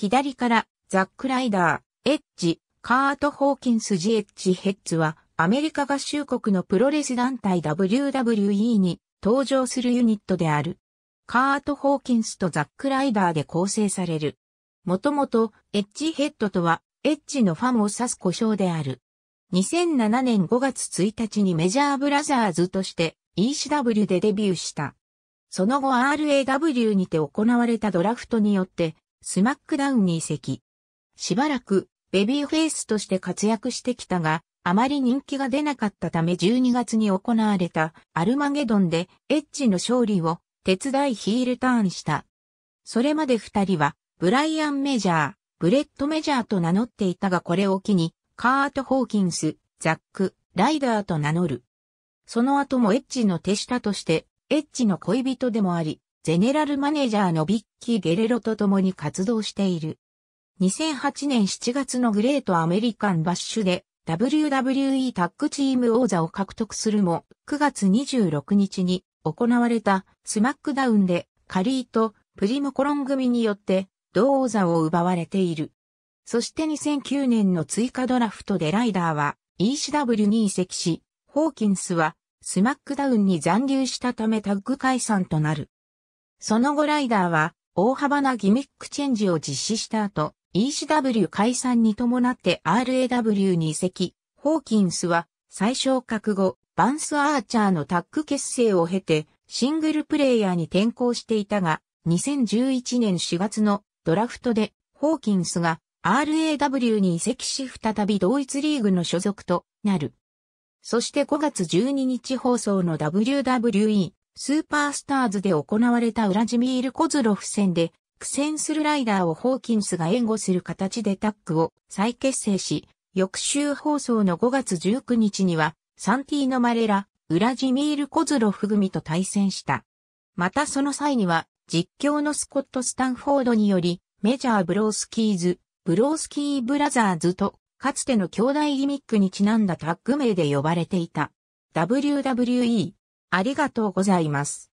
左からザックライダー、エッジ、カート・ホーキンス・ジ・エッジ・ヘッズはアメリカ合衆国のプロレス団体 WWE に登場するユニットである。カート・ホーキンスとザックライダーで構成される。もともとエッジヘッドとはエッジのファンを指す故障である。2007年5月1日にメジャーブラザーズとして ECW でデビューした。その後 RAW にて行われたドラフトによってスマックダウンに移籍。しばらく、ベビーフェイスとして活躍してきたが、あまり人気が出なかったため12月に行われたアルマゲドンでエッジの勝利を手伝いヒールターンした。それまで二人はブライアン・メジャー、ブレッド・メジャーと名乗っていたがこれを機にカート・ホーキンス、ザック、ライダーと名乗る。その後もエッジの手下としてエッジの恋人でもあり、ゼネラルマネージャーのビッキー・ゲレロと共に活動している。2008年7月のグレートアメリカンバッシュで WWE タッグチーム王座を獲得するも、9月26日に行われたスマックダウンでカリーとプリムコロン組によって同王座を奪われている。そして2009年の追加ドラフトでライダーは ECW に移籍し、ホーキンスはスマックダウンに残留したためタッグ解散となる。その後ライダーは大幅なギミックチェンジを実施した後、ECW 解散に伴って RAW に移籍、ホーキンスは最小覚悟、バンス・アーチャーのタッグ結成を経て、シングルプレイヤーに転向していたが、2011年4月のドラフトで、ホーキンスが RAW に移籍し再び同一リーグの所属となる。そして5月12日放送の WWE スーパースターズで行われたウラジミール・コズロフ戦で苦戦するライダーをホーキンスが援護する形でタッグを再結成し、翌週放送の5月19日には、サンティーノ・マレラ、ウラジミール・コズロフ組と対戦した。またその際には、実況のスコット・スタンフォードにより、メジャー・ブロースキーズ、ブロースキー・ブラザーズと、かつての兄弟ギミックにちなんだタッグ名で呼ばれていた。WWE ありがとうございます。